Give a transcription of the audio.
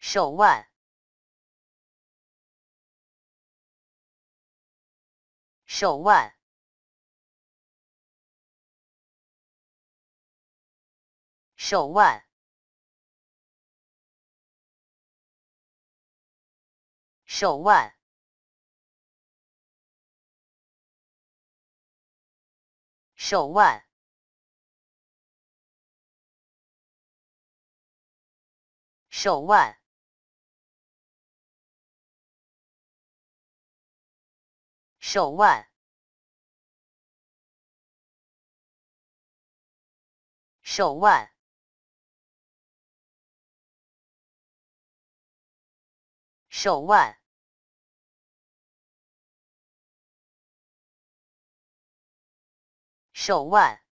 手腕，手腕，手腕，手腕，手腕，手腕。手腕，手腕，手腕，手腕。